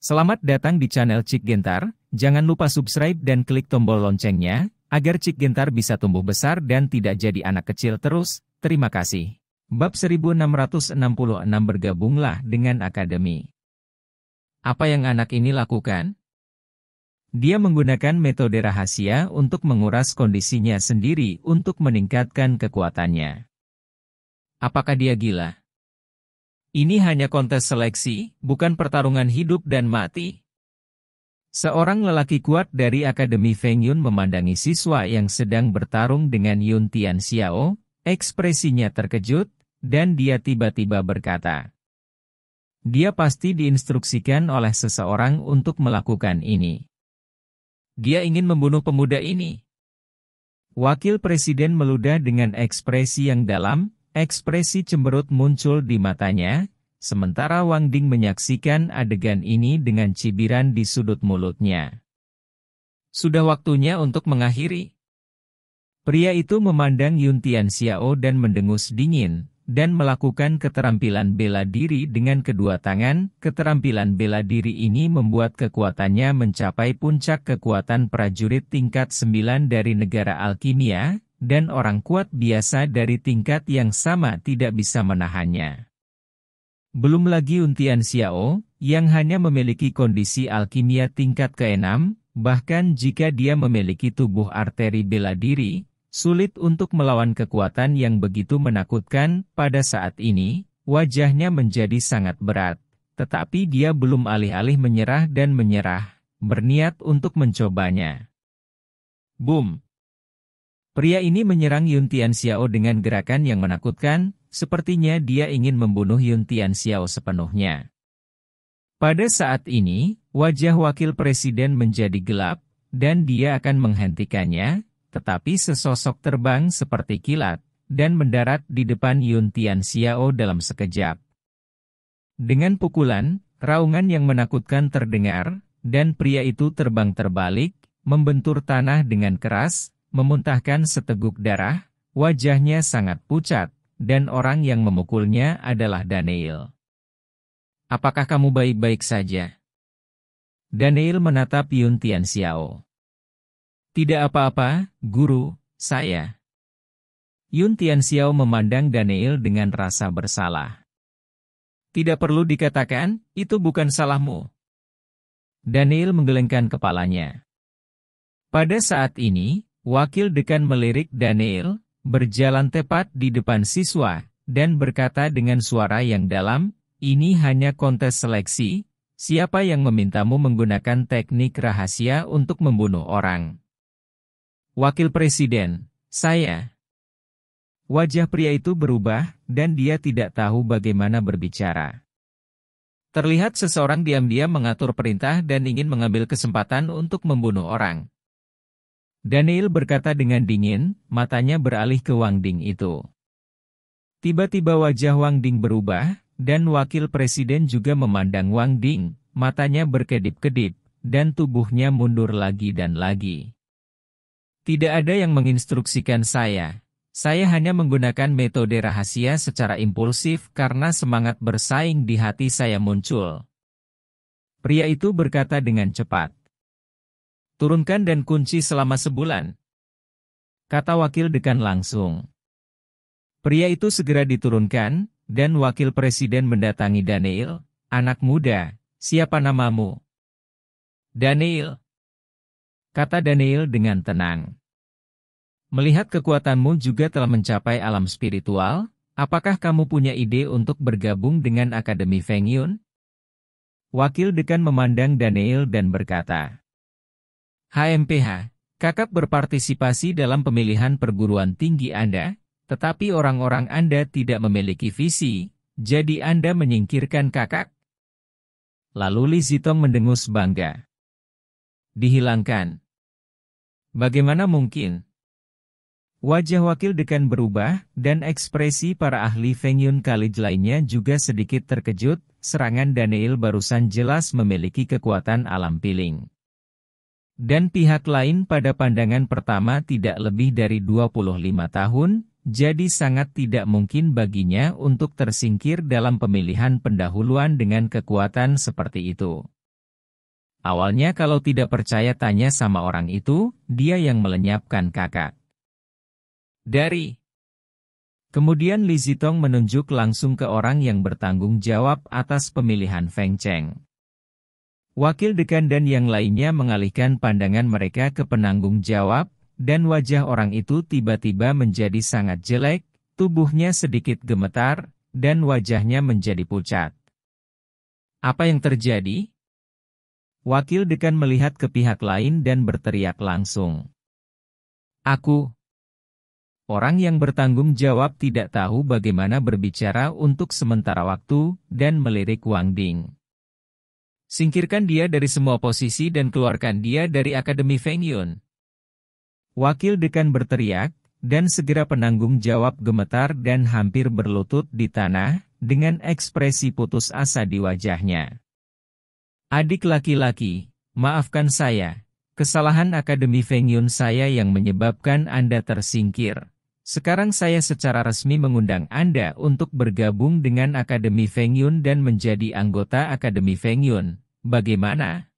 Selamat datang di channel Cik Gentar, jangan lupa subscribe dan klik tombol loncengnya, agar Cik Gentar bisa tumbuh besar dan tidak jadi anak kecil terus, terima kasih. Bab 1666 bergabunglah dengan akademi. Apa yang anak ini lakukan? Dia menggunakan metode rahasia untuk menguras kondisinya sendiri untuk meningkatkan kekuatannya. Apakah dia gila? Ini hanya kontes seleksi, bukan pertarungan hidup dan mati. Seorang lelaki kuat dari Akademi Feng Yun memandangi siswa yang sedang bertarung dengan Yun Tian Xiao, ekspresinya terkejut, dan dia tiba-tiba berkata. Dia pasti diinstruksikan oleh seseorang untuk melakukan ini. Dia ingin membunuh pemuda ini. Wakil Presiden meludah dengan ekspresi yang dalam, Ekspresi cemberut muncul di matanya, sementara Wang Ding menyaksikan adegan ini dengan cibiran di sudut mulutnya. Sudah waktunya untuk mengakhiri. Pria itu memandang Yun Tian Xiao dan mendengus dingin, dan melakukan keterampilan bela diri dengan kedua tangan. Keterampilan bela diri ini membuat kekuatannya mencapai puncak kekuatan prajurit tingkat 9 dari negara alkimia, dan orang kuat biasa dari tingkat yang sama tidak bisa menahannya. Belum lagi Untian Xiao, yang hanya memiliki kondisi alkimia tingkat ke-6, bahkan jika dia memiliki tubuh arteri bela diri, sulit untuk melawan kekuatan yang begitu menakutkan pada saat ini, wajahnya menjadi sangat berat. Tetapi dia belum alih-alih menyerah dan menyerah, berniat untuk mencobanya. Boom! Pria ini menyerang Yun Tian Xiao dengan gerakan yang menakutkan, sepertinya dia ingin membunuh Yun Tian Xiao sepenuhnya. Pada saat ini, wajah wakil presiden menjadi gelap, dan dia akan menghentikannya, tetapi sesosok terbang seperti kilat, dan mendarat di depan Yun Tian Xiao dalam sekejap. Dengan pukulan, raungan yang menakutkan terdengar, dan pria itu terbang terbalik, membentur tanah dengan keras, memuntahkan seteguk darah, wajahnya sangat pucat, dan orang yang memukulnya adalah Daniel. Apakah kamu baik-baik saja? Daniel menatap Yun Tian Xiao. Tidak apa-apa, guru, saya. Yun Tian Xiao memandang Daniel dengan rasa bersalah. Tidak perlu dikatakan, itu bukan salahmu. Daniel menggelengkan kepalanya. Pada saat ini, Wakil dekan melirik Daniel, berjalan tepat di depan siswa, dan berkata dengan suara yang dalam, ini hanya kontes seleksi, siapa yang memintamu menggunakan teknik rahasia untuk membunuh orang. Wakil Presiden, saya. Wajah pria itu berubah, dan dia tidak tahu bagaimana berbicara. Terlihat seseorang diam-diam mengatur perintah dan ingin mengambil kesempatan untuk membunuh orang. Daniel berkata dengan dingin, matanya beralih ke Wang Ding itu. Tiba-tiba wajah Wang Ding berubah, dan wakil presiden juga memandang Wang Ding, matanya berkedip-kedip, dan tubuhnya mundur lagi dan lagi. Tidak ada yang menginstruksikan saya. Saya hanya menggunakan metode rahasia secara impulsif karena semangat bersaing di hati saya muncul. Pria itu berkata dengan cepat. Turunkan dan kunci selama sebulan. Kata wakil dekan langsung. Pria itu segera diturunkan, dan wakil presiden mendatangi Daniel, anak muda, siapa namamu? Daniel. Kata Daniel dengan tenang. Melihat kekuatanmu juga telah mencapai alam spiritual, apakah kamu punya ide untuk bergabung dengan Akademi Feng Yun? Wakil dekan memandang Daniel dan berkata, HMPH, Kakak berpartisipasi dalam pemilihan perguruan tinggi Anda, tetapi orang-orang Anda tidak memiliki visi, jadi Anda menyingkirkan kakak. Lalu Li Zitong mendengus bangga. Dihilangkan. Bagaimana mungkin? Wajah wakil dekan berubah, dan ekspresi para ahli Feng Yun College lainnya juga sedikit terkejut, serangan Daniel barusan jelas memiliki kekuatan alam piling dan pihak lain pada pandangan pertama tidak lebih dari 25 tahun, jadi sangat tidak mungkin baginya untuk tersingkir dalam pemilihan pendahuluan dengan kekuatan seperti itu. Awalnya kalau tidak percaya tanya sama orang itu, dia yang melenyapkan kakak. Dari Kemudian Li Zitong menunjuk langsung ke orang yang bertanggung jawab atas pemilihan Feng Cheng. Wakil dekan dan yang lainnya mengalihkan pandangan mereka ke penanggung jawab, dan wajah orang itu tiba-tiba menjadi sangat jelek, tubuhnya sedikit gemetar, dan wajahnya menjadi pucat. Apa yang terjadi? Wakil dekan melihat ke pihak lain dan berteriak langsung. Aku. Orang yang bertanggung jawab tidak tahu bagaimana berbicara untuk sementara waktu, dan melirik Wang Ding. Singkirkan dia dari semua posisi dan keluarkan dia dari Akademi Feng Yun. Wakil dekan berteriak, dan segera penanggung jawab gemetar dan hampir berlutut di tanah, dengan ekspresi putus asa di wajahnya. Adik laki-laki, maafkan saya. Kesalahan Akademi Feng Yun saya yang menyebabkan Anda tersingkir. Sekarang saya secara resmi mengundang Anda untuk bergabung dengan Akademi Feng Yun dan menjadi anggota Akademi Feng Yun. Bagaimana?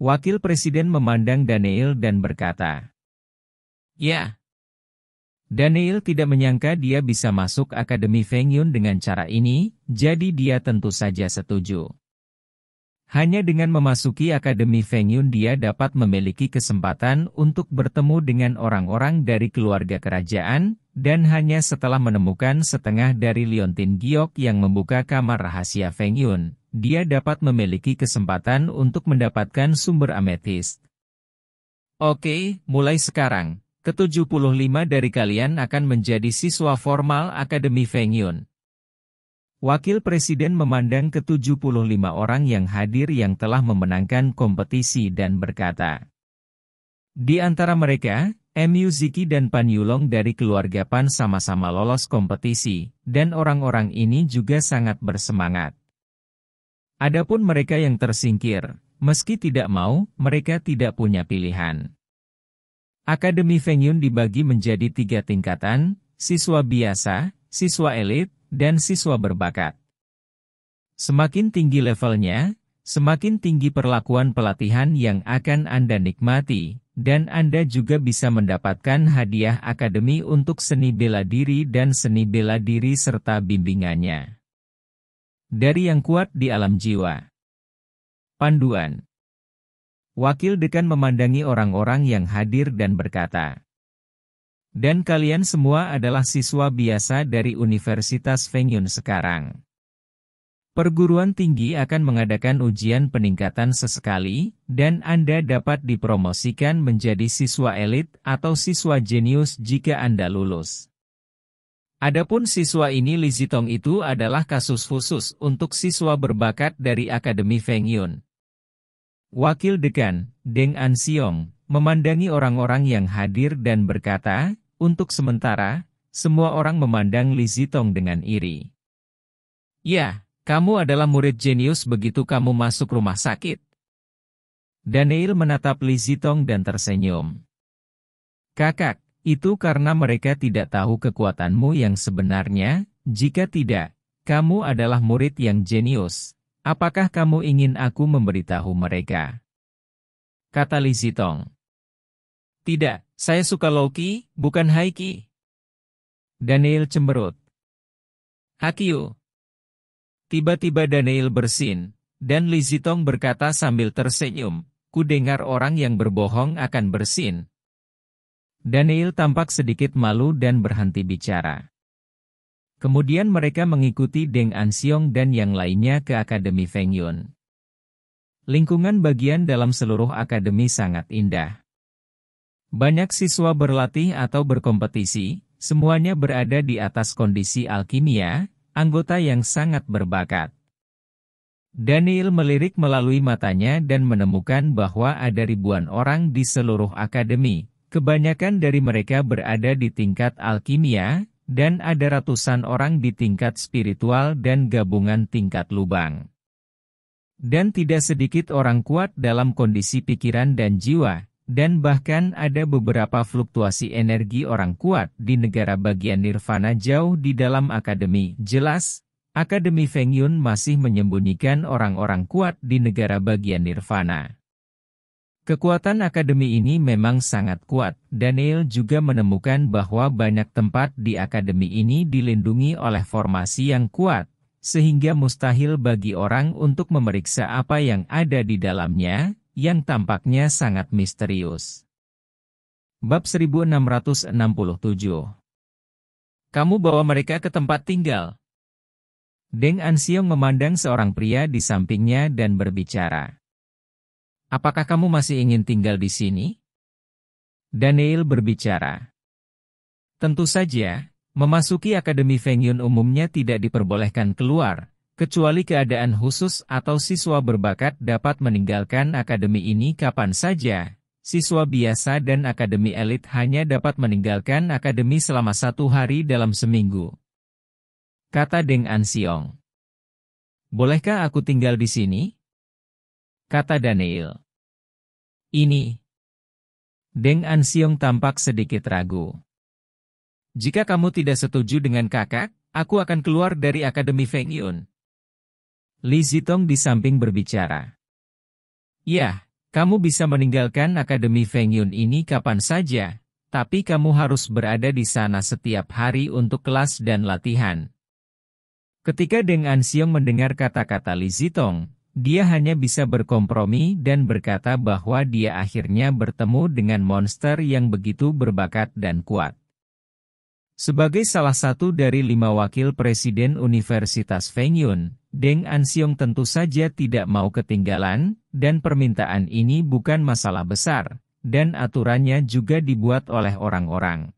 Wakil Presiden memandang Daniel dan berkata, Ya. Daniel tidak menyangka dia bisa masuk Akademi Feng Yun dengan cara ini, jadi dia tentu saja setuju. Hanya dengan memasuki Akademi Feng Yun dia dapat memiliki kesempatan untuk bertemu dengan orang-orang dari keluarga kerajaan, dan hanya setelah menemukan setengah dari Liontin Giok yang membuka kamar rahasia Feng Yun, dia dapat memiliki kesempatan untuk mendapatkan sumber ametis. Oke, mulai sekarang, ke-75 dari kalian akan menjadi siswa formal Akademi Feng Yun. Wakil Presiden memandang ke-75 orang yang hadir yang telah memenangkan kompetisi dan berkata, Di antara mereka, MU Ziki dan Pan Yulong dari keluarga Pan sama-sama lolos kompetisi, dan orang-orang ini juga sangat bersemangat. Adapun mereka yang tersingkir, meski tidak mau, mereka tidak punya pilihan. Akademi Fengyun dibagi menjadi tiga tingkatan, siswa biasa, siswa elit, dan siswa berbakat. Semakin tinggi levelnya, semakin tinggi perlakuan pelatihan yang akan Anda nikmati, dan Anda juga bisa mendapatkan hadiah akademi untuk seni bela diri dan seni bela diri serta bimbingannya. Dari yang kuat di alam jiwa. Panduan Wakil dekan memandangi orang-orang yang hadir dan berkata, dan kalian semua adalah siswa biasa dari Universitas Feng Yun sekarang. Perguruan tinggi akan mengadakan ujian peningkatan sesekali, dan Anda dapat dipromosikan menjadi siswa elit atau siswa jenius jika Anda lulus. Adapun siswa ini Li Zitong itu adalah kasus khusus untuk siswa berbakat dari Akademi Feng Yun. Wakil Dekan, Deng An Siong, memandangi orang-orang yang hadir dan berkata, untuk sementara, semua orang memandang Li Zitong dengan iri. Ya, kamu adalah murid jenius begitu kamu masuk rumah sakit. Daniel menatap Li Zitong dan tersenyum. Kakak, itu karena mereka tidak tahu kekuatanmu yang sebenarnya, jika tidak, kamu adalah murid yang jenius. Apakah kamu ingin aku memberitahu mereka? Kata Lizitong. Tidak, saya suka Loki, bukan Haiki. Daniel cemberut. Hakyu. Tiba-tiba Daniel bersin, dan Lizitong berkata sambil tersenyum, ku dengar orang yang berbohong akan bersin. Daniel tampak sedikit malu dan berhenti bicara. Kemudian mereka mengikuti Deng Ansiong dan yang lainnya ke Akademi Feng Yun. Lingkungan bagian dalam seluruh akademi sangat indah. Banyak siswa berlatih atau berkompetisi, semuanya berada di atas kondisi alkimia, anggota yang sangat berbakat. Daniel melirik melalui matanya dan menemukan bahwa ada ribuan orang di seluruh akademi, kebanyakan dari mereka berada di tingkat alkimia, dan ada ratusan orang di tingkat spiritual dan gabungan tingkat lubang. Dan tidak sedikit orang kuat dalam kondisi pikiran dan jiwa, dan bahkan ada beberapa fluktuasi energi orang kuat di negara bagian nirvana jauh di dalam akademi. Jelas, Akademi Feng Yun masih menyembunyikan orang-orang kuat di negara bagian nirvana. Kekuatan akademi ini memang sangat kuat. Daniel juga menemukan bahwa banyak tempat di akademi ini dilindungi oleh formasi yang kuat, sehingga mustahil bagi orang untuk memeriksa apa yang ada di dalamnya, yang tampaknya sangat misterius. Bab 1667 Kamu bawa mereka ke tempat tinggal. Deng Anxiong memandang seorang pria di sampingnya dan berbicara. Apakah kamu masih ingin tinggal di sini? Daniel berbicara. Tentu saja, memasuki Akademi Feng Yun umumnya tidak diperbolehkan keluar, kecuali keadaan khusus atau siswa berbakat dapat meninggalkan akademi ini kapan saja. Siswa biasa dan akademi elit hanya dapat meninggalkan akademi selama satu hari dalam seminggu. Kata Deng Ansiong. Bolehkah aku tinggal di sini? Kata Daniel. Ini. Deng Ansiong tampak sedikit ragu. Jika kamu tidak setuju dengan kakak, aku akan keluar dari Akademi Feng Yun. Li Zitong di samping berbicara. Ya, kamu bisa meninggalkan Akademi Feng Yun ini kapan saja, tapi kamu harus berada di sana setiap hari untuk kelas dan latihan. Ketika Deng Anxiong mendengar kata-kata Li Zitong, dia hanya bisa berkompromi dan berkata bahwa dia akhirnya bertemu dengan monster yang begitu berbakat dan kuat. Sebagai salah satu dari lima wakil presiden Universitas Fengyun, Deng Ansiong tentu saja tidak mau ketinggalan, dan permintaan ini bukan masalah besar, dan aturannya juga dibuat oleh orang-orang.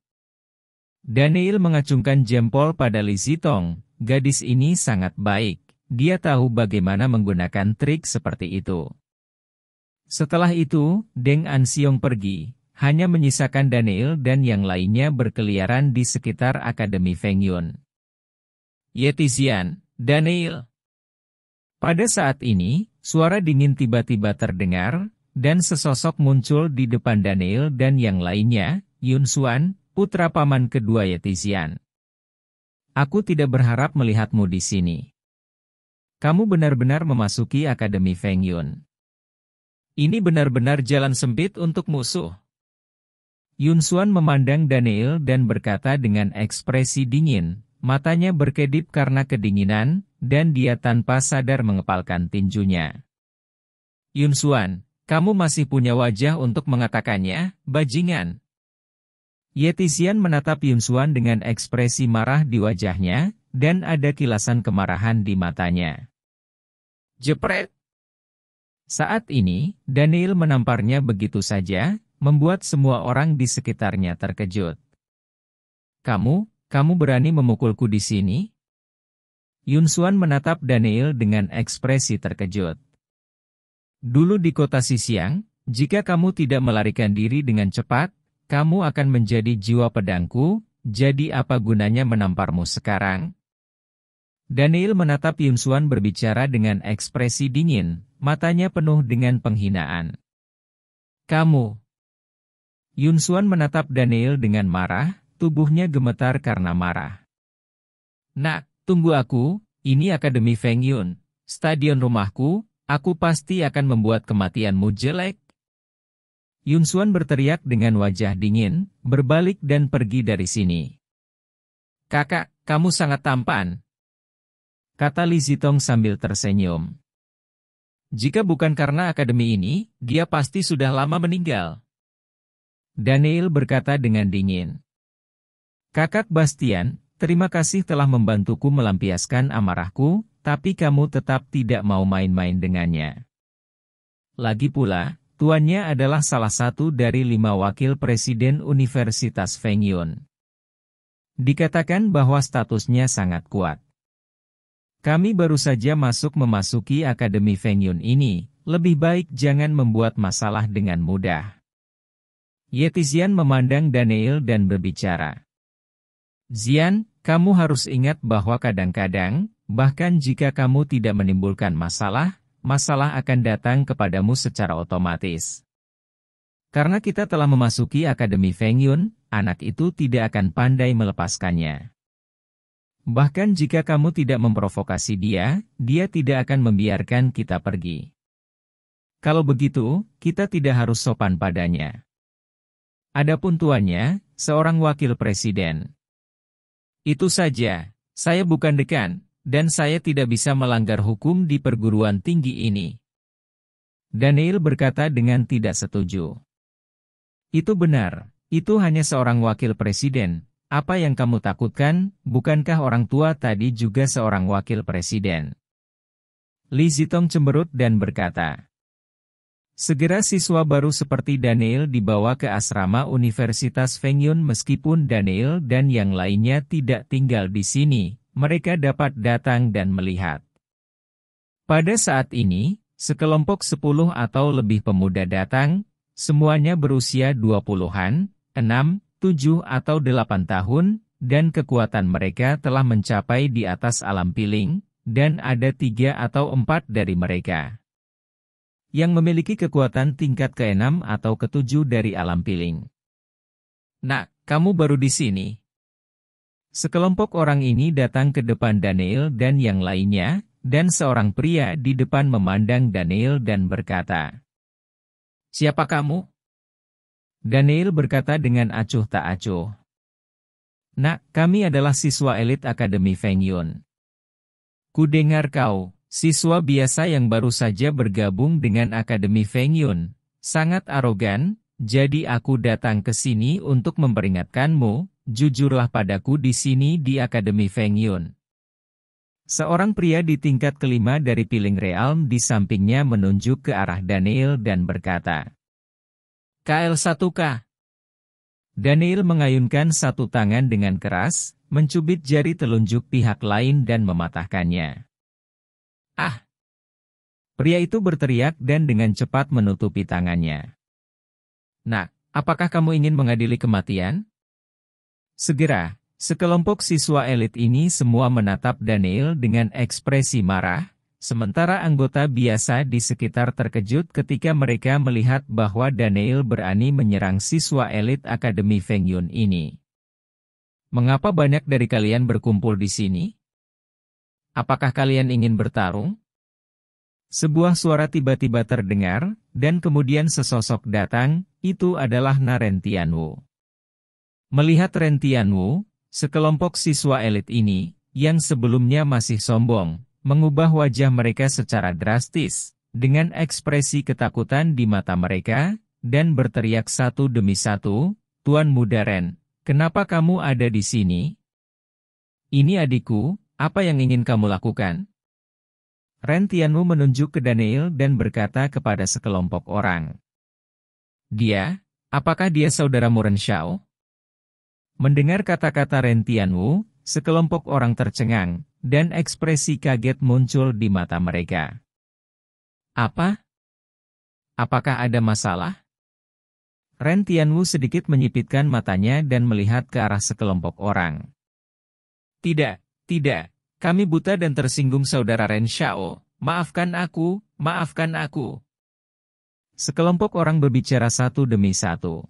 Daniel mengacungkan jempol pada Li Zitong, gadis ini sangat baik, dia tahu bagaimana menggunakan trik seperti itu. Setelah itu, Deng Ansiong pergi, hanya menyisakan Daniel dan yang lainnya berkeliaran di sekitar Akademi Feng Yun. Yetizian, Daniel. Pada saat ini, suara dingin tiba-tiba terdengar, dan sesosok muncul di depan Daniel dan yang lainnya, Yun Suan, putra paman kedua Yetizian. Aku tidak berharap melihatmu di sini. Kamu benar-benar memasuki Akademi Feng Yun. Ini benar-benar jalan sempit untuk musuh. Yun Suan memandang Daniel dan berkata dengan ekspresi dingin, matanya berkedip karena kedinginan, dan dia tanpa sadar mengepalkan tinjunya. Yun Suan, kamu masih punya wajah untuk mengatakannya, bajingan. Yetisian menatap Yun Suan dengan ekspresi marah di wajahnya, dan ada kilasan kemarahan di matanya. Jepret! Saat ini, Daniel menamparnya begitu saja, membuat semua orang di sekitarnya terkejut. Kamu, kamu berani memukulku di sini? Yun Suan menatap Daniel dengan ekspresi terkejut. Dulu di kota Sisiang, jika kamu tidak melarikan diri dengan cepat, kamu akan menjadi jiwa pedangku, jadi apa gunanya menamparmu sekarang? Daniel menatap Yun Suan berbicara dengan ekspresi dingin, matanya penuh dengan penghinaan. Kamu, Yun Suan menatap Daniel dengan marah, tubuhnya gemetar karena marah. Nak, tunggu aku, ini Akademi Feng Yun, stadion rumahku, aku pasti akan membuat kematianmu jelek. Yun Suan berteriak dengan wajah dingin, berbalik dan pergi dari sini. Kakak, kamu sangat tampan. Kata Li Zitong sambil tersenyum. Jika bukan karena akademi ini, dia pasti sudah lama meninggal. Daniel berkata dengan dingin. Kakak Bastian, terima kasih telah membantuku melampiaskan amarahku, tapi kamu tetap tidak mau main-main dengannya. Lagi pula, tuannya adalah salah satu dari lima wakil presiden Universitas Fengyun. Dikatakan bahwa statusnya sangat kuat. Kami baru saja masuk memasuki Akademi Fengyun ini, lebih baik jangan membuat masalah dengan mudah. Yetizian memandang Daniel dan berbicara. Zian, kamu harus ingat bahwa kadang-kadang, bahkan jika kamu tidak menimbulkan masalah, masalah akan datang kepadamu secara otomatis. Karena kita telah memasuki Akademi Feng Yun, anak itu tidak akan pandai melepaskannya. Bahkan jika kamu tidak memprovokasi dia, dia tidak akan membiarkan kita pergi. Kalau begitu, kita tidak harus sopan padanya. Adapun tuanya, seorang wakil presiden. Itu saja, saya bukan dekan, dan saya tidak bisa melanggar hukum di perguruan tinggi ini. Daniel berkata dengan tidak setuju. Itu benar, itu hanya seorang wakil presiden. Apa yang kamu takutkan, bukankah orang tua tadi juga seorang wakil presiden? Li Zitong cemberut dan berkata, Segera siswa baru seperti Daniel dibawa ke asrama Universitas Fengyun meskipun Daniel dan yang lainnya tidak tinggal di sini, mereka dapat datang dan melihat. Pada saat ini, sekelompok 10 atau lebih pemuda datang, semuanya berusia 20-an, 6, 7 atau 8 tahun, dan kekuatan mereka telah mencapai di atas alam piling, dan ada tiga atau empat dari mereka yang memiliki kekuatan tingkat ke-6 atau ke-7 dari alam piling. Nak, kamu baru di sini. Sekelompok orang ini datang ke depan Daniel dan yang lainnya, dan seorang pria di depan memandang Daniel dan berkata, Siapa kamu? Daniel berkata dengan acuh tak acuh. Nak, kami adalah siswa elit Akademi Feng Yun. Kudengar kau, Siswa biasa yang baru saja bergabung dengan Akademi Feng Yun, sangat arogan, jadi aku datang ke sini untuk memperingatkanmu, jujurlah padaku di sini di Akademi Feng Yun. Seorang pria di tingkat kelima dari Piling Realm di sampingnya menunjuk ke arah Daniel dan berkata, KL1K. Daniel mengayunkan satu tangan dengan keras, mencubit jari telunjuk pihak lain dan mematahkannya. Ah! Pria itu berteriak dan dengan cepat menutupi tangannya. Nah, apakah kamu ingin mengadili kematian? Segera, sekelompok siswa elit ini semua menatap Daniel dengan ekspresi marah, sementara anggota biasa di sekitar terkejut ketika mereka melihat bahwa Daniel berani menyerang siswa elit Akademi Feng Yun ini. Mengapa banyak dari kalian berkumpul di sini? Apakah kalian ingin bertarung? Sebuah suara tiba-tiba terdengar, dan kemudian sesosok datang, itu adalah Narentianwu. Melihat Rentianwu, sekelompok siswa elit ini, yang sebelumnya masih sombong, mengubah wajah mereka secara drastis, dengan ekspresi ketakutan di mata mereka, dan berteriak satu demi satu, Tuan Muda Ren, kenapa kamu ada di sini? Ini adikku, apa yang ingin kamu lakukan? Ren Tianwu menunjuk ke Daniel dan berkata kepada sekelompok orang. Dia, apakah dia saudaramu Ren Xiao? Mendengar kata-kata Ren Tianwu, sekelompok orang tercengang, dan ekspresi kaget muncul di mata mereka. Apa? Apakah ada masalah? Ren Tianwu sedikit menyipitkan matanya dan melihat ke arah sekelompok orang. Tidak, tidak, kami buta dan tersinggung saudara Ren Xiao. Maafkan aku, maafkan aku. Sekelompok orang berbicara satu demi satu.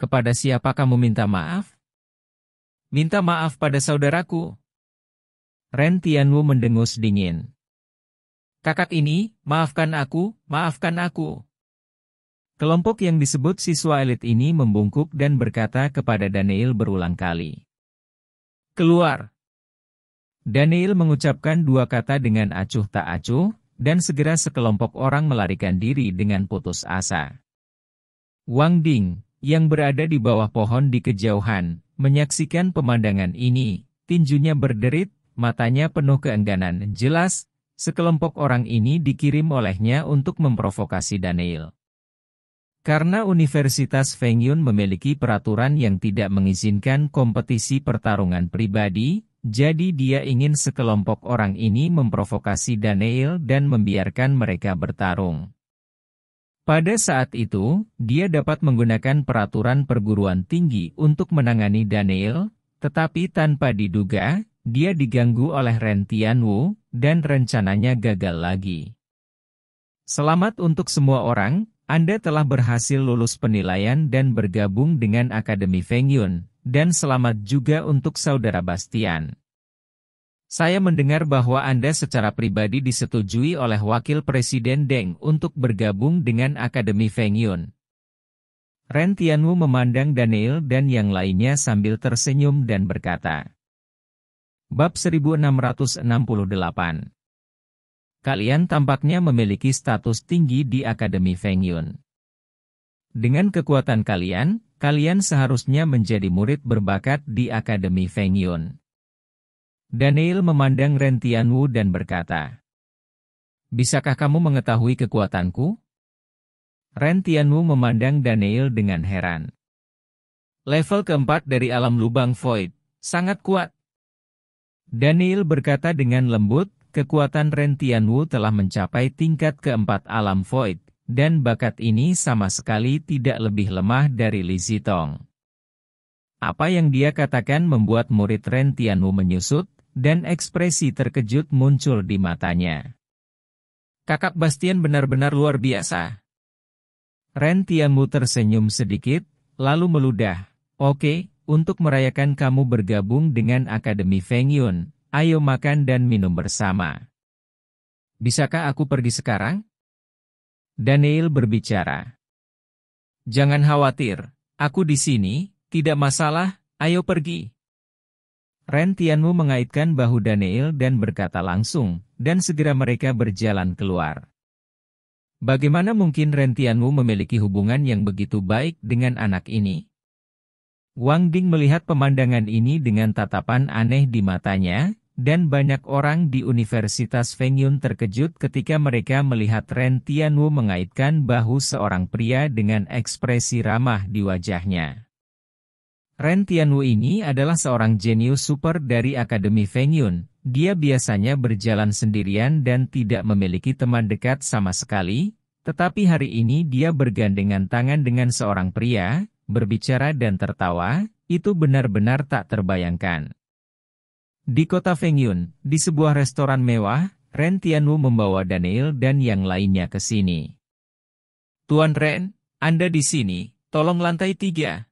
Kepada siapa kamu minta maaf? Minta maaf pada saudaraku. Ren Tianwu mendengus dingin. Kakak ini, maafkan aku, maafkan aku. Kelompok yang disebut siswa elit ini membungkuk dan berkata kepada Daniel berulang kali. Keluar, Daniel mengucapkan dua kata dengan acuh tak acuh, dan segera sekelompok orang melarikan diri dengan putus asa. Wang Ding, yang berada di bawah pohon di kejauhan, menyaksikan pemandangan ini, tinjunya berderit, matanya penuh keengganan. Jelas, sekelompok orang ini dikirim olehnya untuk memprovokasi Daniel. Karena Universitas Fengyun memiliki peraturan yang tidak mengizinkan kompetisi pertarungan pribadi, jadi dia ingin sekelompok orang ini memprovokasi Daniel dan membiarkan mereka bertarung. Pada saat itu, dia dapat menggunakan peraturan perguruan tinggi untuk menangani Daniel, tetapi tanpa diduga, dia diganggu oleh Ren Tianwu, dan rencananya gagal lagi. Selamat untuk semua orang, Anda telah berhasil lulus penilaian dan bergabung dengan Akademi Feng Yun dan selamat juga untuk saudara Bastian. Saya mendengar bahwa Anda secara pribadi disetujui oleh Wakil Presiden Deng untuk bergabung dengan Akademi Feng Yun. Ren Tianwu memandang Daniel dan yang lainnya sambil tersenyum dan berkata. Bab 1668 Kalian tampaknya memiliki status tinggi di Akademi Feng Yun. Dengan kekuatan kalian, kalian seharusnya menjadi murid berbakat di Akademi Feng Yun. Daniel memandang Ren Tianwu dan berkata, Bisakah kamu mengetahui kekuatanku? Ren Tianwu memandang Daniel dengan heran. Level keempat dari alam lubang void, sangat kuat. Daniel berkata dengan lembut, kekuatan Ren Tianwu telah mencapai tingkat keempat alam void, dan bakat ini sama sekali tidak lebih lemah dari Li Tong. Apa yang dia katakan membuat murid Ren Tianwu menyusut, dan ekspresi terkejut muncul di matanya. Kakak Bastian benar-benar luar biasa. Ren Tianwu tersenyum sedikit, lalu meludah. Oke, untuk merayakan kamu bergabung dengan Akademi Feng Yun, ayo makan dan minum bersama. Bisakah aku pergi sekarang? Daniel berbicara. Jangan khawatir, aku di sini, tidak masalah, ayo pergi. Ren Tianmu mengaitkan bahu Daniel dan berkata langsung, dan segera mereka berjalan keluar. Bagaimana mungkin Rentianmu memiliki hubungan yang begitu baik dengan anak ini? Wang Ding melihat pemandangan ini dengan tatapan aneh di matanya, dan banyak orang di Universitas Fengyun terkejut ketika mereka melihat Ren Tianwu mengaitkan bahu seorang pria dengan ekspresi ramah di wajahnya. Ren Tianwu ini adalah seorang jenius super dari Akademi Fengyun, dia biasanya berjalan sendirian dan tidak memiliki teman dekat sama sekali, tetapi hari ini dia bergandengan tangan dengan seorang pria, berbicara dan tertawa, itu benar-benar tak terbayangkan. Di kota Fengyun, di sebuah restoran mewah, Ren Tianwu membawa Daniel dan yang lainnya ke sini. Tuan Ren, Anda di sini, tolong lantai tiga.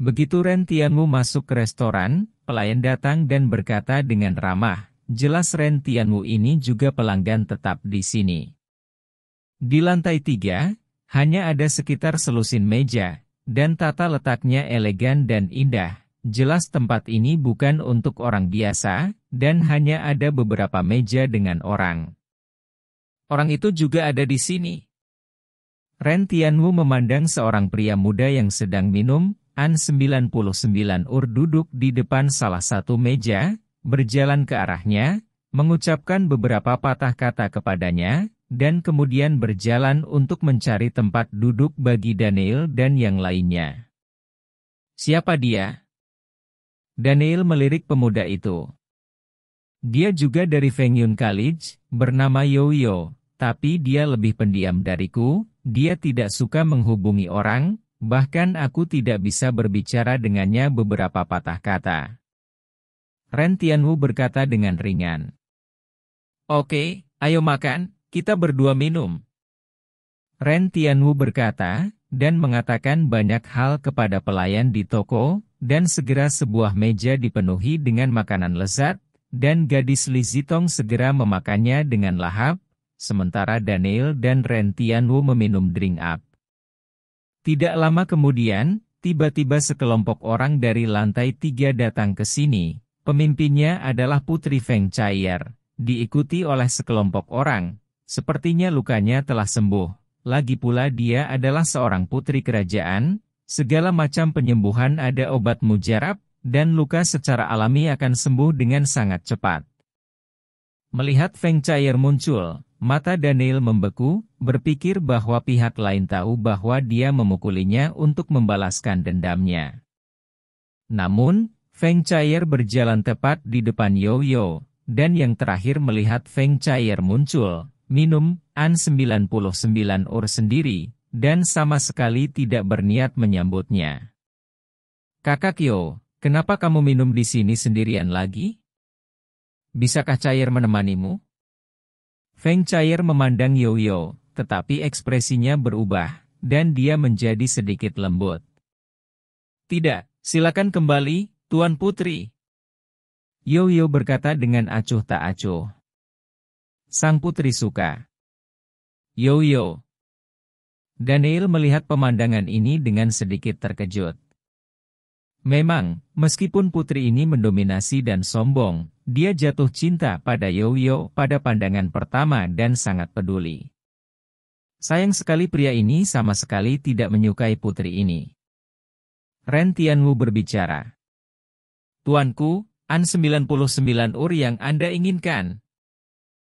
Begitu Ren Tianwu masuk ke restoran, pelayan datang dan berkata dengan ramah, jelas Ren Tianwu ini juga pelanggan tetap di sini. Di lantai tiga, hanya ada sekitar selusin meja, dan tata letaknya elegan dan indah Jelas tempat ini bukan untuk orang biasa, dan hanya ada beberapa meja dengan orang. Orang itu juga ada di sini. Ren Tianwu memandang seorang pria muda yang sedang minum, An 99 Ur duduk di depan salah satu meja, berjalan ke arahnya, mengucapkan beberapa patah kata kepadanya, dan kemudian berjalan untuk mencari tempat duduk bagi Daniel dan yang lainnya. Siapa dia? Daniel melirik pemuda itu. Dia juga dari Feng Yun College, bernama Yoyo, tapi dia lebih pendiam dariku, dia tidak suka menghubungi orang, bahkan aku tidak bisa berbicara dengannya beberapa patah kata. Ren Tianwu berkata dengan ringan. Oke, ayo makan, kita berdua minum. Ren Tianwu berkata, dan mengatakan banyak hal kepada pelayan di toko, dan segera sebuah meja dipenuhi dengan makanan lezat, dan gadis Lizitong segera memakannya dengan lahap, sementara Daniel dan Ren Tianwu meminum drink up. Tidak lama kemudian, tiba-tiba sekelompok orang dari lantai tiga datang ke sini, pemimpinnya adalah Putri Feng Chayer, diikuti oleh sekelompok orang, sepertinya lukanya telah sembuh lagi pula dia adalah seorang putri kerajaan, segala macam penyembuhan ada obat mujarab, dan luka secara alami akan sembuh dengan sangat cepat. Melihat Feng Cair muncul, mata Daniel membeku, berpikir bahwa pihak lain tahu bahwa dia memukulinya untuk membalaskan dendamnya. Namun, Feng Cair berjalan tepat di depan Yoyo, Yo, dan yang terakhir melihat Feng Cair muncul, minum AN99 UR sendiri, dan sama sekali tidak berniat menyambutnya. Kakak Yo, kenapa kamu minum di sini sendirian lagi? Bisakah cair menemanimu? Feng Cair memandang Yo Yo, tetapi ekspresinya berubah, dan dia menjadi sedikit lembut. Tidak, silakan kembali, Tuan Putri. Yo Yo berkata dengan acuh tak acuh. Sang putri suka. Yo yo. Daniel melihat pemandangan ini dengan sedikit terkejut. Memang, meskipun putri ini mendominasi dan sombong, dia jatuh cinta pada Yo-Yo pada pandangan pertama dan sangat peduli. Sayang sekali pria ini sama sekali tidak menyukai putri ini. Ren Tianwu berbicara. Tuanku, An 99 UR yang Anda inginkan,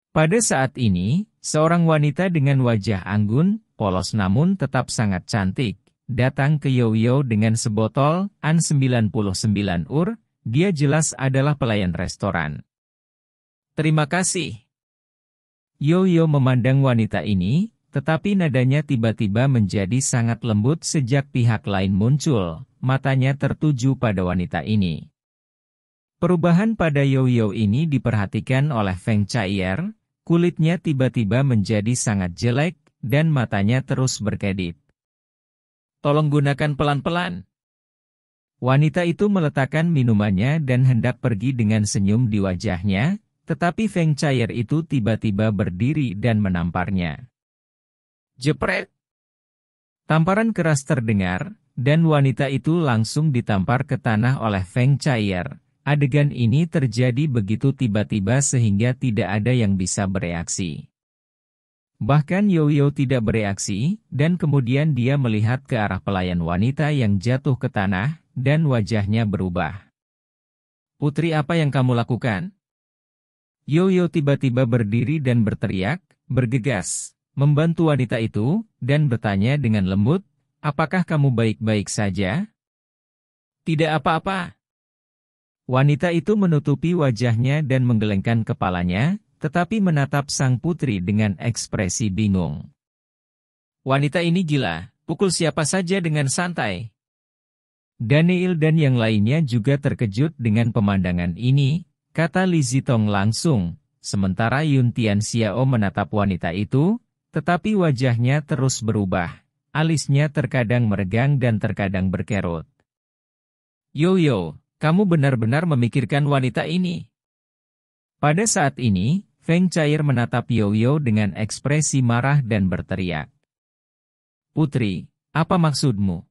pada saat ini, seorang wanita dengan wajah anggun, polos namun tetap sangat cantik, datang ke Yoyo dengan sebotol An99 Ur, dia jelas adalah pelayan restoran. Terima kasih. Yoyo memandang wanita ini, tetapi nadanya tiba-tiba menjadi sangat lembut sejak pihak lain muncul, matanya tertuju pada wanita ini. Perubahan pada Yoyo ini diperhatikan oleh Feng Chaier, Kulitnya tiba-tiba menjadi sangat jelek, dan matanya terus berkedip. Tolong gunakan pelan-pelan. Wanita itu meletakkan minumannya dan hendak pergi dengan senyum di wajahnya, tetapi Feng Chair itu tiba-tiba berdiri dan menamparnya. Jepret! Tamparan keras terdengar, dan wanita itu langsung ditampar ke tanah oleh Feng Chair, Adegan ini terjadi begitu tiba-tiba sehingga tidak ada yang bisa bereaksi. Bahkan Yoyo tidak bereaksi, dan kemudian dia melihat ke arah pelayan wanita yang jatuh ke tanah, dan wajahnya berubah. Putri apa yang kamu lakukan? Yoyo tiba-tiba berdiri dan berteriak, bergegas, membantu wanita itu, dan bertanya dengan lembut, apakah kamu baik-baik saja? Tidak apa-apa. Wanita itu menutupi wajahnya dan menggelengkan kepalanya, tetapi menatap sang putri dengan ekspresi bingung. Wanita ini gila, pukul siapa saja dengan santai. Daniel dan yang lainnya juga terkejut dengan pemandangan ini, kata Li Zitong langsung, sementara Yun Tian Xiao menatap wanita itu, tetapi wajahnya terus berubah, alisnya terkadang meregang dan terkadang berkerut. Yo yo, kamu benar-benar memikirkan wanita ini. Pada saat ini, Feng Cair menatap Yoyo dengan ekspresi marah dan berteriak. Putri, apa maksudmu?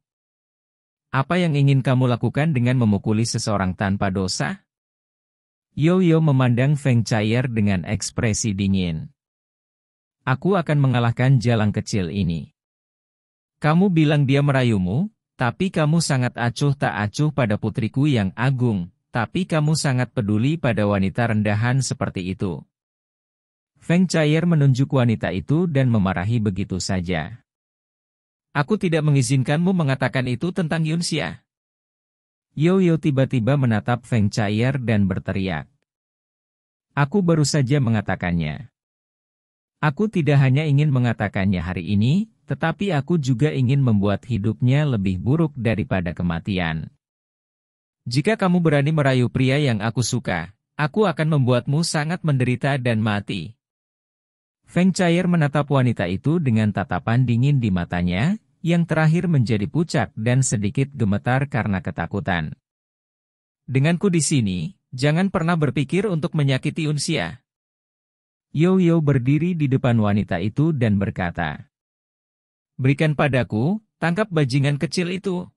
Apa yang ingin kamu lakukan dengan memukuli seseorang tanpa dosa? Yoyo memandang Feng Cair dengan ekspresi dingin. Aku akan mengalahkan jalan kecil ini. Kamu bilang dia merayumu, tapi kamu sangat acuh tak acuh pada putriku yang agung, tapi kamu sangat peduli pada wanita rendahan seperti itu. Feng Chair menunjuk wanita itu dan memarahi begitu saja. Aku tidak mengizinkanmu mengatakan itu tentang Yunxia. Yoyo tiba-tiba menatap Feng Chair dan berteriak. Aku baru saja mengatakannya. Aku tidak hanya ingin mengatakannya hari ini, tetapi aku juga ingin membuat hidupnya lebih buruk daripada kematian. Jika kamu berani merayu pria yang aku suka, aku akan membuatmu sangat menderita dan mati. Feng Chair menatap wanita itu dengan tatapan dingin di matanya, yang terakhir menjadi pucat dan sedikit gemetar karena ketakutan. Denganku di sini, jangan pernah berpikir untuk menyakiti Unsia. Yo Yo berdiri di depan wanita itu dan berkata, Berikan padaku, tangkap bajingan kecil itu.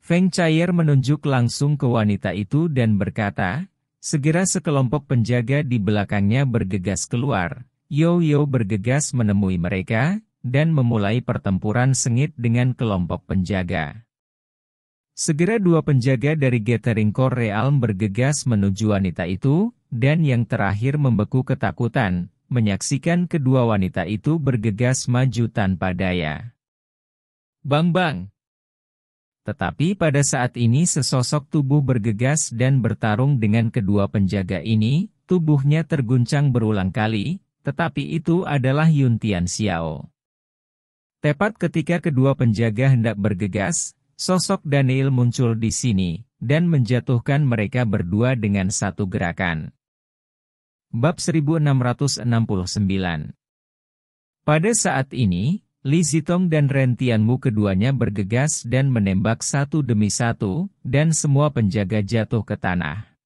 Feng Chair menunjuk langsung ke wanita itu dan berkata, segera sekelompok penjaga di belakangnya bergegas keluar. Yo Yo bergegas menemui mereka, dan memulai pertempuran sengit dengan kelompok penjaga. Segera dua penjaga dari Gathering Core Realm bergegas menuju wanita itu, dan yang terakhir membeku ketakutan, menyaksikan kedua wanita itu bergegas maju tanpa daya. Bang Bang! Tetapi pada saat ini sesosok tubuh bergegas dan bertarung dengan kedua penjaga ini, tubuhnya terguncang berulang kali, tetapi itu adalah Yun Tian Xiao. Tepat ketika kedua penjaga hendak bergegas, sosok Daniel muncul di sini, dan menjatuhkan mereka berdua dengan satu gerakan. Bab 1669 Pada saat ini, Li Zitong dan Ren Tianmu keduanya bergegas dan menembak satu demi satu, dan semua penjaga jatuh ke tanah.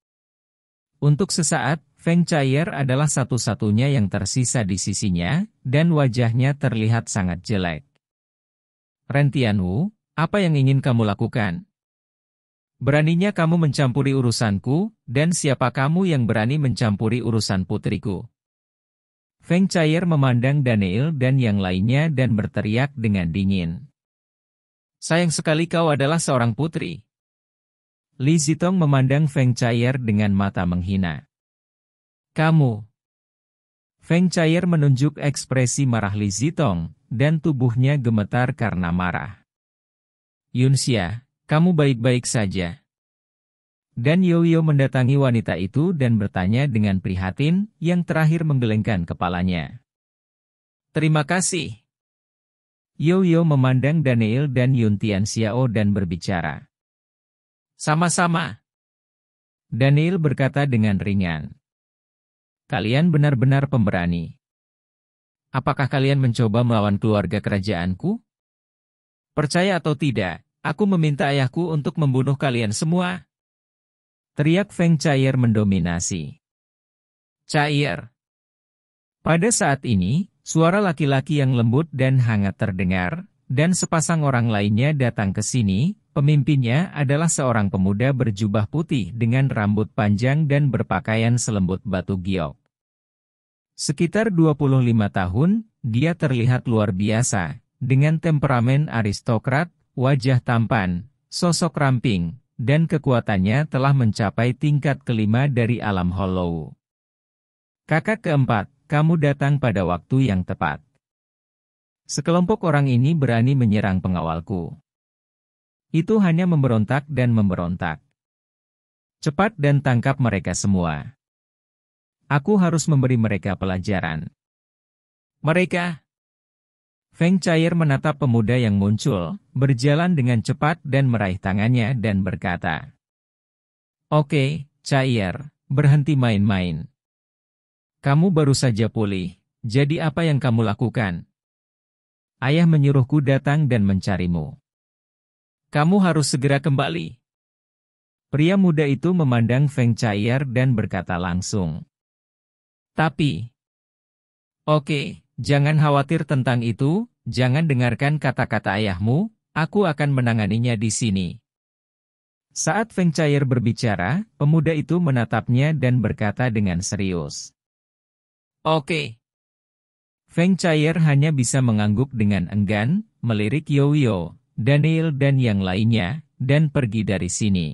Untuk sesaat, Feng Chaier adalah satu-satunya yang tersisa di sisinya, dan wajahnya terlihat sangat jelek. Ren Tianwu, apa yang ingin kamu lakukan? Beraninya kamu mencampuri urusanku, dan siapa kamu yang berani mencampuri urusan putriku? Feng Chair memandang Daniel dan yang lainnya dan berteriak dengan dingin. Sayang sekali kau adalah seorang putri. Li Zitong memandang Feng Chair dengan mata menghina. Kamu. Feng Chair menunjuk ekspresi marah Li Zitong, dan tubuhnya gemetar karena marah. Yunxia, kamu baik-baik saja. Dan Yoyo mendatangi wanita itu dan bertanya dengan prihatin, yang terakhir menggelengkan kepalanya. Terima kasih. Yoyo memandang Daniel dan Yun Tian Xiao dan berbicara. Sama-sama. Daniel berkata dengan ringan. Kalian benar-benar pemberani. Apakah kalian mencoba melawan keluarga kerajaanku? Percaya atau tidak, Aku meminta ayahku untuk membunuh kalian semua. Teriak Feng Cair mendominasi. Cair. Pada saat ini, suara laki-laki yang lembut dan hangat terdengar, dan sepasang orang lainnya datang ke sini, pemimpinnya adalah seorang pemuda berjubah putih dengan rambut panjang dan berpakaian selembut batu giok. Sekitar 25 tahun, dia terlihat luar biasa, dengan temperamen aristokrat wajah tampan, sosok ramping, dan kekuatannya telah mencapai tingkat kelima dari alam hollow. Kakak keempat, kamu datang pada waktu yang tepat. Sekelompok orang ini berani menyerang pengawalku. Itu hanya memberontak dan memberontak. Cepat dan tangkap mereka semua. Aku harus memberi mereka pelajaran. Mereka, Feng Cair menatap pemuda yang muncul, berjalan dengan cepat dan meraih tangannya dan berkata, Oke, Cair, berhenti main-main. Kamu baru saja pulih, jadi apa yang kamu lakukan? Ayah menyuruhku datang dan mencarimu. Kamu harus segera kembali. Pria muda itu memandang Feng Cair dan berkata langsung. Tapi, oke, okay, jangan khawatir tentang itu, jangan dengarkan kata-kata ayahmu, aku akan menanganinya di sini. Saat Feng Chair berbicara, pemuda itu menatapnya dan berkata dengan serius. Oke. Feng Chair hanya bisa mengangguk dengan enggan, melirik Yoyo, Daniel dan yang lainnya, dan pergi dari sini.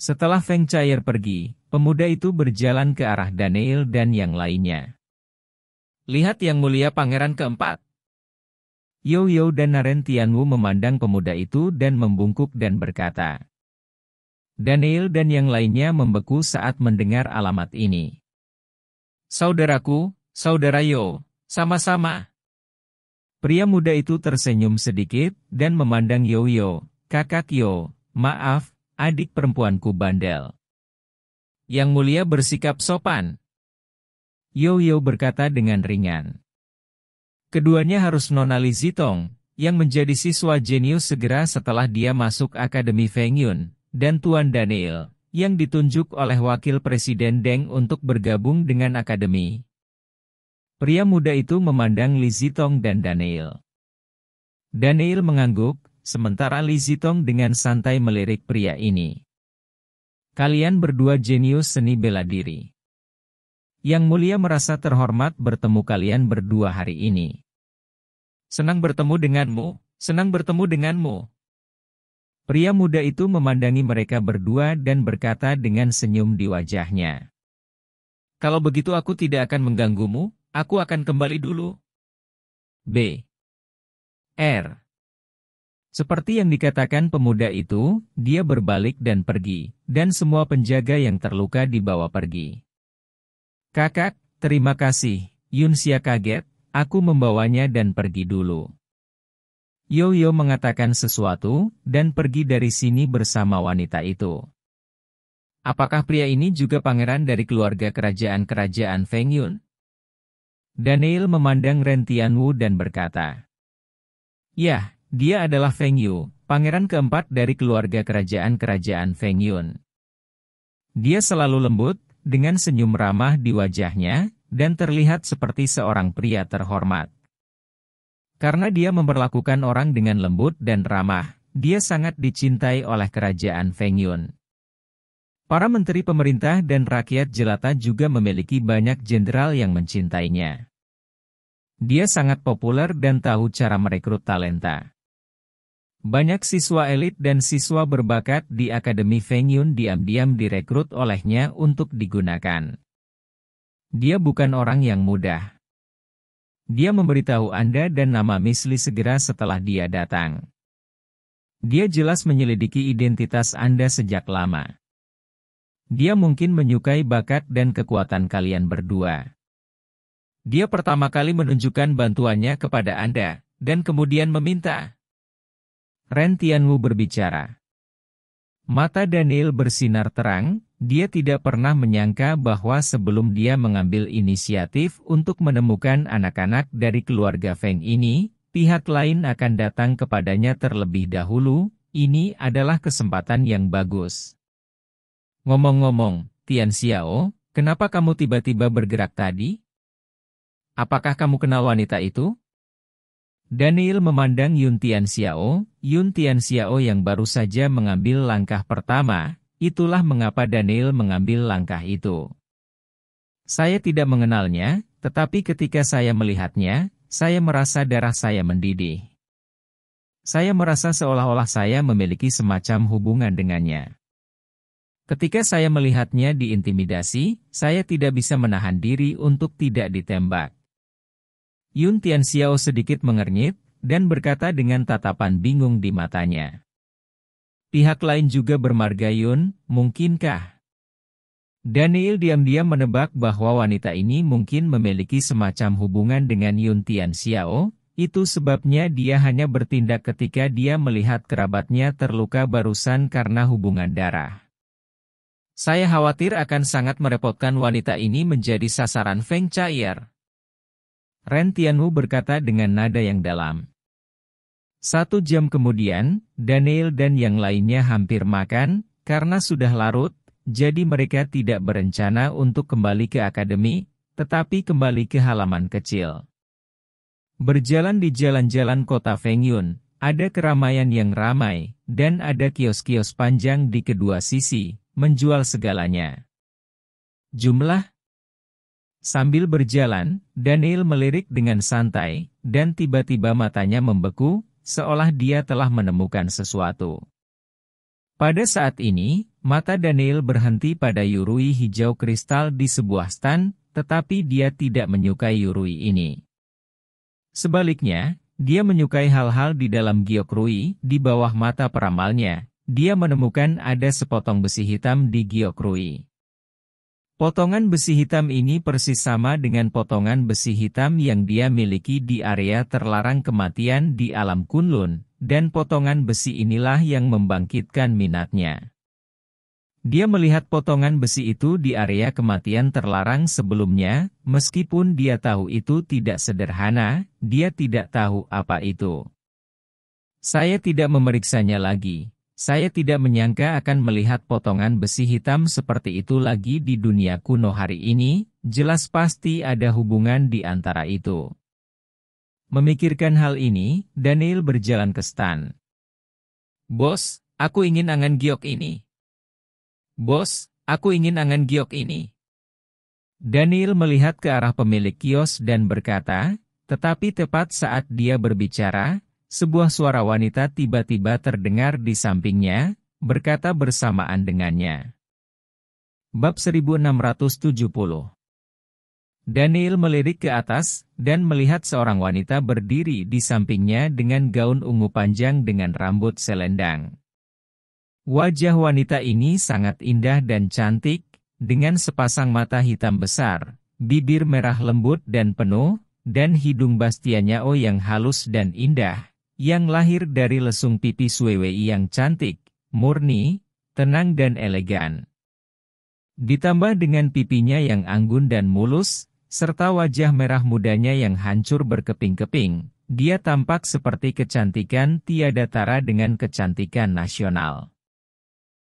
Setelah Feng Chair pergi, pemuda itu berjalan ke arah Daniel dan yang lainnya. Lihat yang mulia pangeran keempat. Yoyo dan Naren Tianwu memandang pemuda itu dan membungkuk dan berkata. Daniel dan yang lainnya membeku saat mendengar alamat ini. Saudaraku, saudara Yo, sama-sama. Pria muda itu tersenyum sedikit dan memandang Yoyo, kakak Yo, maaf, adik perempuanku bandel. Yang mulia bersikap sopan. Yoyo berkata dengan ringan. Keduanya harus Li Zitong, yang menjadi siswa jenius segera setelah dia masuk Akademi Feng Yun, dan Tuan Daniel, yang ditunjuk oleh Wakil Presiden Deng untuk bergabung dengan Akademi. Pria muda itu memandang Li Zitong dan Daniel. Daniel mengangguk, sementara Li Zitong dengan santai melirik pria ini. Kalian berdua jenius seni bela diri. Yang mulia merasa terhormat bertemu kalian berdua hari ini. Senang bertemu denganmu, senang bertemu denganmu. Pria muda itu memandangi mereka berdua dan berkata dengan senyum di wajahnya. Kalau begitu aku tidak akan mengganggumu, aku akan kembali dulu. B. R. Seperti yang dikatakan pemuda itu, dia berbalik dan pergi, dan semua penjaga yang terluka dibawa pergi. Kakak, terima kasih. Yunsia kaget, aku membawanya dan pergi dulu. Yoyo mengatakan sesuatu, dan pergi dari sini bersama wanita itu. Apakah pria ini juga pangeran dari keluarga kerajaan-kerajaan Feng Yun? Daniel memandang Ren Wu dan berkata, Yah, dia adalah Feng Yu, pangeran keempat dari keluarga kerajaan-kerajaan Feng Yun. Dia selalu lembut, dengan senyum ramah di wajahnya, dan terlihat seperti seorang pria terhormat. Karena dia memperlakukan orang dengan lembut dan ramah, dia sangat dicintai oleh kerajaan Fengyun. Para menteri pemerintah dan rakyat jelata juga memiliki banyak jenderal yang mencintainya. Dia sangat populer dan tahu cara merekrut talenta. Banyak siswa elit dan siswa berbakat di Akademi Feng Yun diam-diam direkrut olehnya untuk digunakan. Dia bukan orang yang mudah. Dia memberitahu Anda dan nama Misli segera setelah dia datang. Dia jelas menyelidiki identitas Anda sejak lama. Dia mungkin menyukai bakat dan kekuatan kalian berdua. Dia pertama kali menunjukkan bantuannya kepada Anda, dan kemudian meminta Ren Tianwu berbicara. Mata Daniel bersinar terang, dia tidak pernah menyangka bahwa sebelum dia mengambil inisiatif untuk menemukan anak-anak dari keluarga Feng ini, pihak lain akan datang kepadanya terlebih dahulu, ini adalah kesempatan yang bagus. Ngomong-ngomong, Tian Xiao, kenapa kamu tiba-tiba bergerak tadi? Apakah kamu kenal wanita itu? Daniel memandang Yun Tian Xiao, Yun Tian Xiao yang baru saja mengambil langkah pertama, itulah mengapa Daniel mengambil langkah itu. Saya tidak mengenalnya, tetapi ketika saya melihatnya, saya merasa darah saya mendidih. Saya merasa seolah-olah saya memiliki semacam hubungan dengannya. Ketika saya melihatnya diintimidasi, saya tidak bisa menahan diri untuk tidak ditembak. Yun Tian Xiao sedikit mengernyit, dan berkata dengan tatapan bingung di matanya. Pihak lain juga bermarga Yun, mungkinkah? Daniel diam-diam menebak bahwa wanita ini mungkin memiliki semacam hubungan dengan Yun Tian Xiao, itu sebabnya dia hanya bertindak ketika dia melihat kerabatnya terluka barusan karena hubungan darah. Saya khawatir akan sangat merepotkan wanita ini menjadi sasaran Feng Chair. Ren Tianwu berkata dengan nada yang dalam. Satu jam kemudian, Daniel dan yang lainnya hampir makan, karena sudah larut, jadi mereka tidak berencana untuk kembali ke akademi, tetapi kembali ke halaman kecil. Berjalan di jalan-jalan kota Fengyun, ada keramaian yang ramai, dan ada kios-kios panjang di kedua sisi, menjual segalanya. Jumlah, Sambil berjalan, Daniel melirik dengan santai, dan tiba-tiba matanya membeku, seolah dia telah menemukan sesuatu. Pada saat ini, mata Daniel berhenti pada Yurui hijau kristal di sebuah stan, tetapi dia tidak menyukai Yurui ini. Sebaliknya, dia menyukai hal-hal di dalam giok rui. di bawah mata peramalnya, dia menemukan ada sepotong besi hitam di giok rui. Potongan besi hitam ini persis sama dengan potongan besi hitam yang dia miliki di area terlarang kematian di alam Kunlun, dan potongan besi inilah yang membangkitkan minatnya. Dia melihat potongan besi itu di area kematian terlarang sebelumnya, meskipun dia tahu itu tidak sederhana, dia tidak tahu apa itu. Saya tidak memeriksanya lagi. Saya tidak menyangka akan melihat potongan besi hitam seperti itu lagi di dunia kuno hari ini, jelas pasti ada hubungan di antara itu. Memikirkan hal ini, Daniel berjalan ke stan. Bos, aku ingin angan giok ini. Bos, aku ingin angan giok ini. Daniel melihat ke arah pemilik kios dan berkata, tetapi tepat saat dia berbicara, sebuah suara wanita tiba-tiba terdengar di sampingnya, berkata bersamaan dengannya. Bab 1670 Daniel melirik ke atas, dan melihat seorang wanita berdiri di sampingnya dengan gaun ungu panjang dengan rambut selendang. Wajah wanita ini sangat indah dan cantik, dengan sepasang mata hitam besar, bibir merah lembut dan penuh, dan hidung Bastianyao yang halus dan indah, yang lahir dari lesung pipi Suewei yang cantik, murni, tenang dan elegan. Ditambah dengan pipinya yang anggun dan mulus, serta wajah merah mudanya yang hancur berkeping-keping, dia tampak seperti kecantikan tiada tara dengan kecantikan nasional.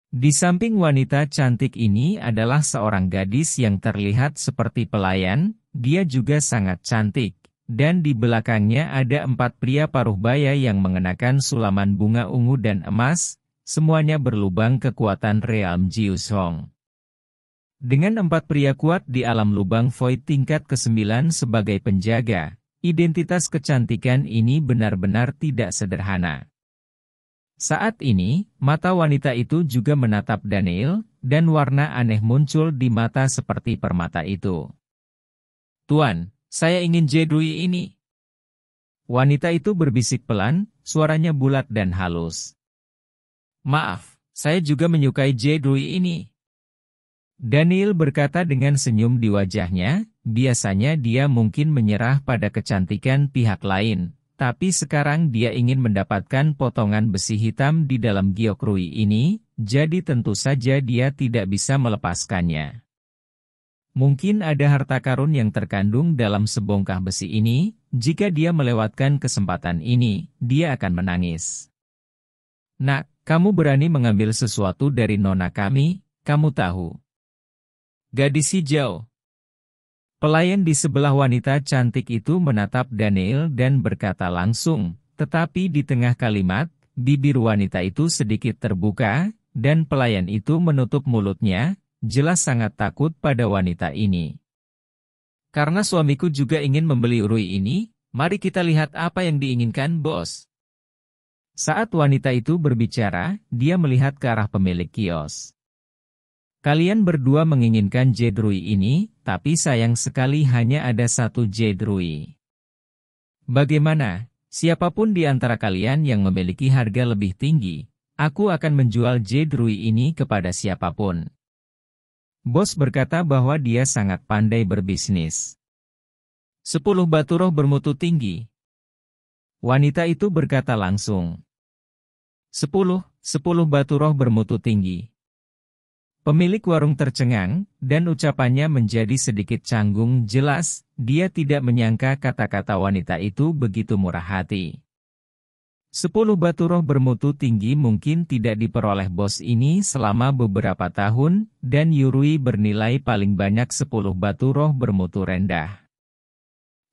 Di samping wanita cantik ini adalah seorang gadis yang terlihat seperti pelayan, dia juga sangat cantik, dan di belakangnya ada empat pria paruh baya yang mengenakan sulaman bunga ungu dan emas, semuanya berlubang kekuatan Realm Jius Hong. Dengan empat pria kuat di alam lubang void tingkat ke-9 sebagai penjaga, identitas kecantikan ini benar-benar tidak sederhana. Saat ini, mata wanita itu juga menatap Daniel, dan warna aneh muncul di mata seperti permata itu. Tuan, saya ingin Jedui ini. Wanita itu berbisik pelan, suaranya bulat dan halus. Maaf, saya juga menyukai Jedui ini. Daniel berkata dengan senyum di wajahnya, biasanya dia mungkin menyerah pada kecantikan pihak lain, tapi sekarang dia ingin mendapatkan potongan besi hitam di dalam giok rui ini, jadi tentu saja dia tidak bisa melepaskannya. Mungkin ada harta karun yang terkandung dalam sebongkah besi ini, jika dia melewatkan kesempatan ini, dia akan menangis. Nak, kamu berani mengambil sesuatu dari nona kami, kamu tahu. Gadis hijau. Pelayan di sebelah wanita cantik itu menatap Daniel dan berkata langsung, tetapi di tengah kalimat, bibir wanita itu sedikit terbuka, dan pelayan itu menutup mulutnya, jelas sangat takut pada wanita ini. Karena suamiku juga ingin membeli Rui ini, mari kita lihat apa yang diinginkan bos. Saat wanita itu berbicara, dia melihat ke arah pemilik kios. Kalian berdua menginginkan Jedrui ini, tapi sayang sekali hanya ada satu Jedrui. Bagaimana, siapapun di antara kalian yang memiliki harga lebih tinggi, aku akan menjual Jedrui ini kepada siapapun. Bos berkata bahwa dia sangat pandai berbisnis. Sepuluh batu roh bermutu tinggi. Wanita itu berkata langsung. Sepuluh, sepuluh batu roh bermutu tinggi. Pemilik warung tercengang, dan ucapannya menjadi sedikit canggung jelas, dia tidak menyangka kata-kata wanita itu begitu murah hati. 10 batu roh bermutu tinggi mungkin tidak diperoleh bos ini selama beberapa tahun, dan Yurui bernilai paling banyak 10 batu roh bermutu rendah.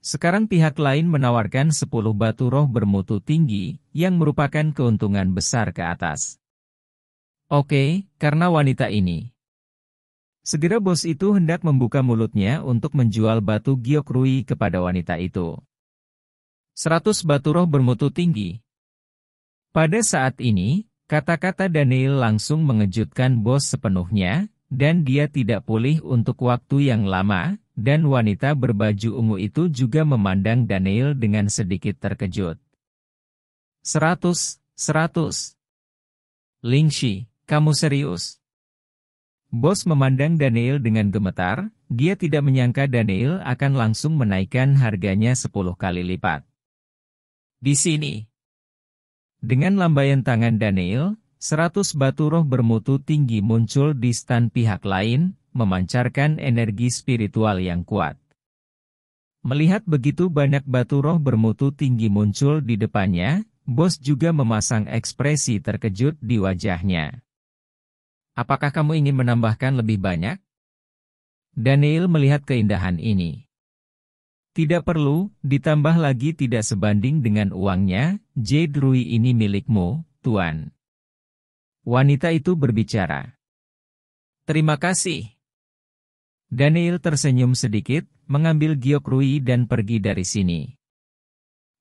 Sekarang pihak lain menawarkan 10 batu roh bermutu tinggi, yang merupakan keuntungan besar ke atas. Oke, karena wanita ini. Segera bos itu hendak membuka mulutnya untuk menjual batu giok rui kepada wanita itu. 100 batu roh bermutu tinggi, pada saat ini, kata-kata Daniel langsung mengejutkan bos sepenuhnya, dan dia tidak pulih untuk waktu yang lama, dan wanita berbaju ungu itu juga memandang Daniel dengan sedikit terkejut. 100, 100. Lingxi, kamu serius? Bos memandang Daniel dengan gemetar, dia tidak menyangka Daniel akan langsung menaikkan harganya sepuluh kali lipat. Di sini, dengan lambaian tangan Daniel, seratus batu roh bermutu tinggi muncul di stan pihak lain, memancarkan energi spiritual yang kuat. Melihat begitu banyak batu roh bermutu tinggi muncul di depannya, Bos juga memasang ekspresi terkejut di wajahnya. Apakah kamu ingin menambahkan lebih banyak? Daniel melihat keindahan ini. Tidak perlu, ditambah lagi tidak sebanding dengan uangnya, Jade Rui ini milikmu, Tuan. Wanita itu berbicara. Terima kasih. Daniel tersenyum sedikit, mengambil giok Rui dan pergi dari sini.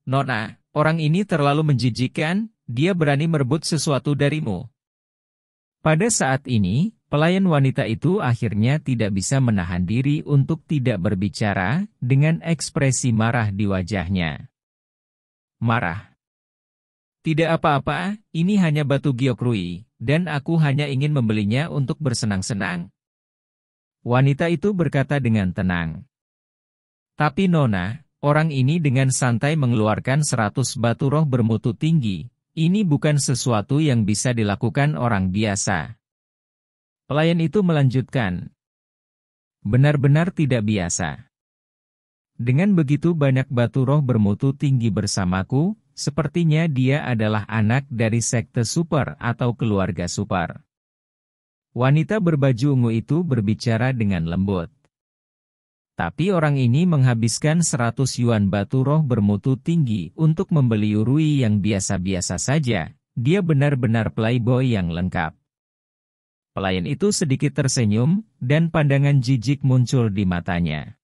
Nona, orang ini terlalu menjijikan, dia berani merebut sesuatu darimu. Pada saat ini, Pelayan wanita itu akhirnya tidak bisa menahan diri untuk tidak berbicara dengan ekspresi marah di wajahnya. Marah. Tidak apa-apa, ini hanya batu giok rui, dan aku hanya ingin membelinya untuk bersenang-senang. Wanita itu berkata dengan tenang. Tapi Nona, orang ini dengan santai mengeluarkan seratus batu roh bermutu tinggi, ini bukan sesuatu yang bisa dilakukan orang biasa. Pelayan itu melanjutkan. Benar-benar tidak biasa. Dengan begitu banyak batu roh bermutu tinggi bersamaku, sepertinya dia adalah anak dari sekte super atau keluarga super. Wanita berbaju ungu itu berbicara dengan lembut. Tapi orang ini menghabiskan 100 yuan batu roh bermutu tinggi untuk membeli urui yang biasa-biasa saja. Dia benar-benar playboy yang lengkap. Pelayan itu sedikit tersenyum, dan pandangan jijik muncul di matanya.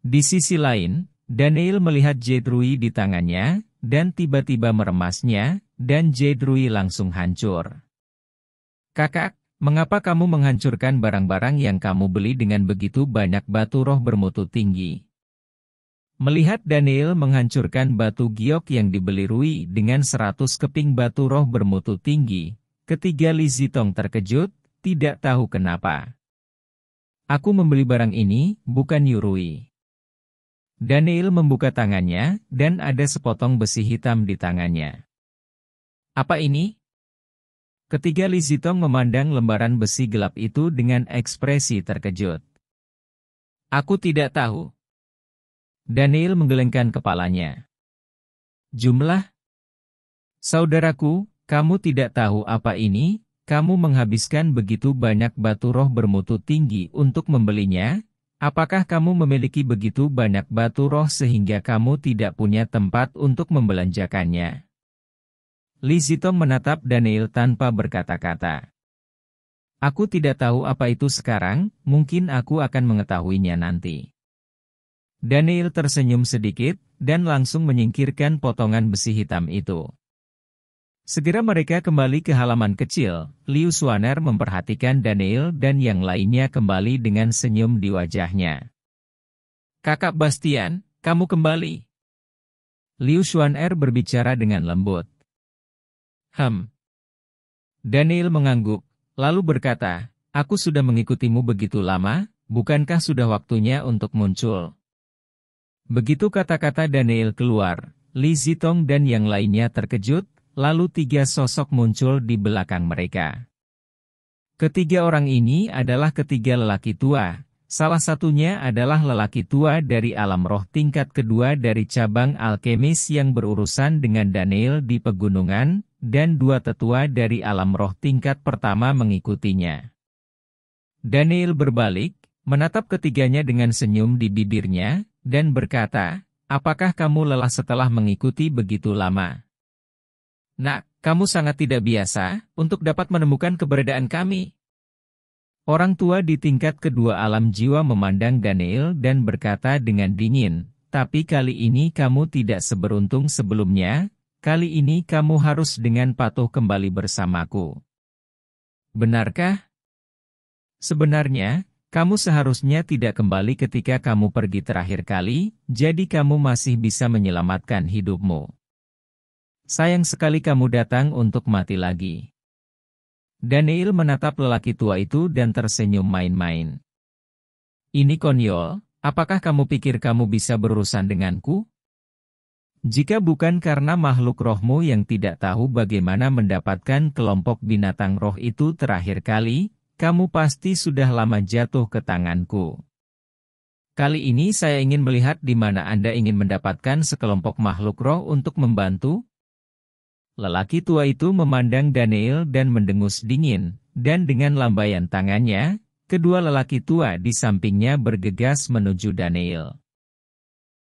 Di sisi lain, Daniel melihat Jedrui di tangannya, dan tiba-tiba meremasnya, dan Jedrui langsung hancur. Kakak, mengapa kamu menghancurkan barang-barang yang kamu beli dengan begitu banyak batu roh bermutu tinggi? Melihat Daniel menghancurkan batu giok yang dibeli Rui dengan 100 keping batu roh bermutu tinggi, Ketiga Li Zitong terkejut, tidak tahu kenapa. Aku membeli barang ini, bukan Yurui. Daniel membuka tangannya, dan ada sepotong besi hitam di tangannya. Apa ini? Ketiga Li Zitong memandang lembaran besi gelap itu dengan ekspresi terkejut. Aku tidak tahu. Daniel menggelengkan kepalanya. Jumlah? Saudaraku, kamu tidak tahu apa ini, kamu menghabiskan begitu banyak batu roh bermutu tinggi untuk membelinya, apakah kamu memiliki begitu banyak batu roh sehingga kamu tidak punya tempat untuk membelanjakannya? Lizito menatap Daniel tanpa berkata-kata. Aku tidak tahu apa itu sekarang, mungkin aku akan mengetahuinya nanti. Daniel tersenyum sedikit, dan langsung menyingkirkan potongan besi hitam itu. Segera mereka kembali ke halaman kecil, Liu Xuan'er memperhatikan Daniel dan yang lainnya kembali dengan senyum di wajahnya. Kakak Bastian, kamu kembali. Liu Xuan'er berbicara dengan lembut. Hem. Daniel mengangguk, lalu berkata, Aku sudah mengikutimu begitu lama, bukankah sudah waktunya untuk muncul? Begitu kata-kata Daniel keluar, Li Zitong dan yang lainnya terkejut, lalu tiga sosok muncul di belakang mereka. Ketiga orang ini adalah ketiga lelaki tua, salah satunya adalah lelaki tua dari alam roh tingkat kedua dari cabang alkemis yang berurusan dengan Daniel di pegunungan, dan dua tetua dari alam roh tingkat pertama mengikutinya. Daniel berbalik, menatap ketiganya dengan senyum di bibirnya, dan berkata, Apakah kamu lelah setelah mengikuti begitu lama? Nak, kamu sangat tidak biasa untuk dapat menemukan keberadaan kami. Orang tua di tingkat kedua alam jiwa memandang Daniel dan berkata dengan dingin, tapi kali ini kamu tidak seberuntung sebelumnya, kali ini kamu harus dengan patuh kembali bersamaku. Benarkah? Sebenarnya, kamu seharusnya tidak kembali ketika kamu pergi terakhir kali, jadi kamu masih bisa menyelamatkan hidupmu. Sayang sekali kamu datang untuk mati lagi. Daniel menatap lelaki tua itu dan tersenyum main-main. Ini konyol, apakah kamu pikir kamu bisa berurusan denganku? Jika bukan karena makhluk rohmu yang tidak tahu bagaimana mendapatkan kelompok binatang roh itu terakhir kali, kamu pasti sudah lama jatuh ke tanganku. Kali ini saya ingin melihat di mana Anda ingin mendapatkan sekelompok makhluk roh untuk membantu, Lelaki tua itu memandang Daniel dan mendengus dingin, dan dengan lambaian tangannya, kedua lelaki tua di sampingnya bergegas menuju Daniel.